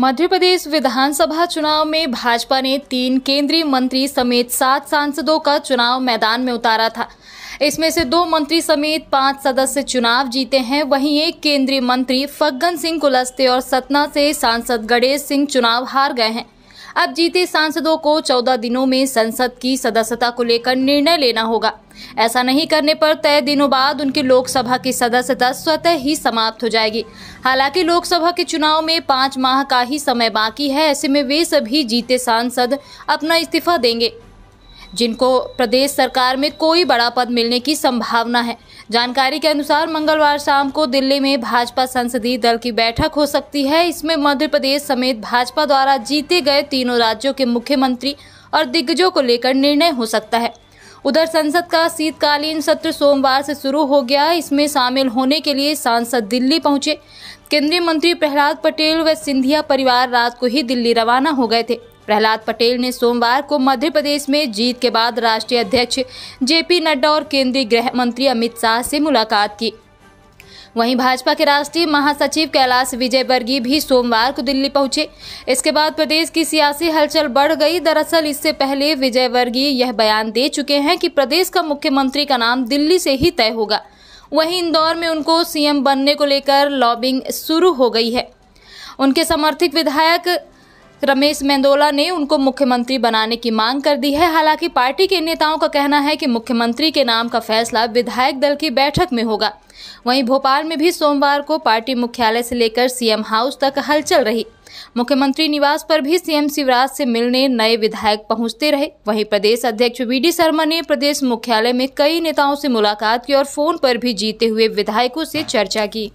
मध्य प्रदेश विधानसभा चुनाव में भाजपा ने तीन केंद्रीय मंत्री समेत सात सांसदों का चुनाव मैदान में उतारा था इसमें से दो मंत्री समेत पांच सदस्य चुनाव जीते हैं वहीं एक केंद्रीय मंत्री फग्गन सिंह कुलस्ते और सतना से सांसद गणेश सिंह चुनाव हार गए हैं अब जीते सांसदों को चौदह दिनों में संसद की सदस्यता को लेकर निर्णय लेना होगा ऐसा नहीं करने पर तय दिनों बाद उनके लोकसभा की सदस्यता स्वतः ही समाप्त हो जाएगी हालांकि लोकसभा के चुनाव में पाँच माह का ही समय बाकी है ऐसे में वे सभी जीते सांसद अपना इस्तीफा देंगे जिनको प्रदेश सरकार में कोई बड़ा पद मिलने की संभावना है जानकारी के अनुसार मंगलवार शाम को दिल्ली में भाजपा संसदीय दल की बैठक हो सकती है इसमें मध्य प्रदेश समेत भाजपा द्वारा जीते गए तीनों राज्यों के मुख्यमंत्री और दिग्गजों को लेकर निर्णय हो सकता है उधर संसद का शीतकालीन सत्र सोमवार से शुरू हो गया इसमें शामिल होने के लिए सांसद दिल्ली पहुंचे केंद्रीय मंत्री प्रहलाद पटेल व सिंधिया परिवार रात को ही दिल्ली रवाना हो गए थे प्रहलाद पटेल ने सोमवार को मध्य प्रदेश में जीत के बाद राष्ट्रीय अध्यक्ष जेपी नड्डा और केंद्रीय गृह मंत्री अमित शाह से मुलाकात की वहीं भाजपा के राष्ट्रीय महासचिव कैलाश विजयवर्गीय भी सोमवार को दिल्ली पहुंचे इसके बाद प्रदेश की सियासी हलचल बढ़ गई दरअसल इससे पहले विजयवर्गीय यह बयान दे चुके हैं कि प्रदेश का मुख्यमंत्री का नाम दिल्ली से ही तय होगा वहीं इंदौर में उनको सीएम बनने को लेकर लॉबिंग शुरू हो गई है उनके समर्थक विधायक रमेश मेंदोला ने उनको मुख्यमंत्री बनाने की मांग कर दी है हालांकि पार्टी के नेताओं का कहना है कि मुख्यमंत्री के नाम का फैसला विधायक दल की बैठक में होगा वहीं भोपाल में भी सोमवार को पार्टी मुख्यालय से लेकर सीएम हाउस तक हलचल रही मुख्यमंत्री निवास पर भी सीएम शिवराज से मिलने नए विधायक पहुंचते रहे वहीं प्रदेश अध्यक्ष वी शर्मा ने प्रदेश मुख्यालय में कई नेताओं से मुलाकात की और फोन पर भी जीते हुए विधायकों से चर्चा की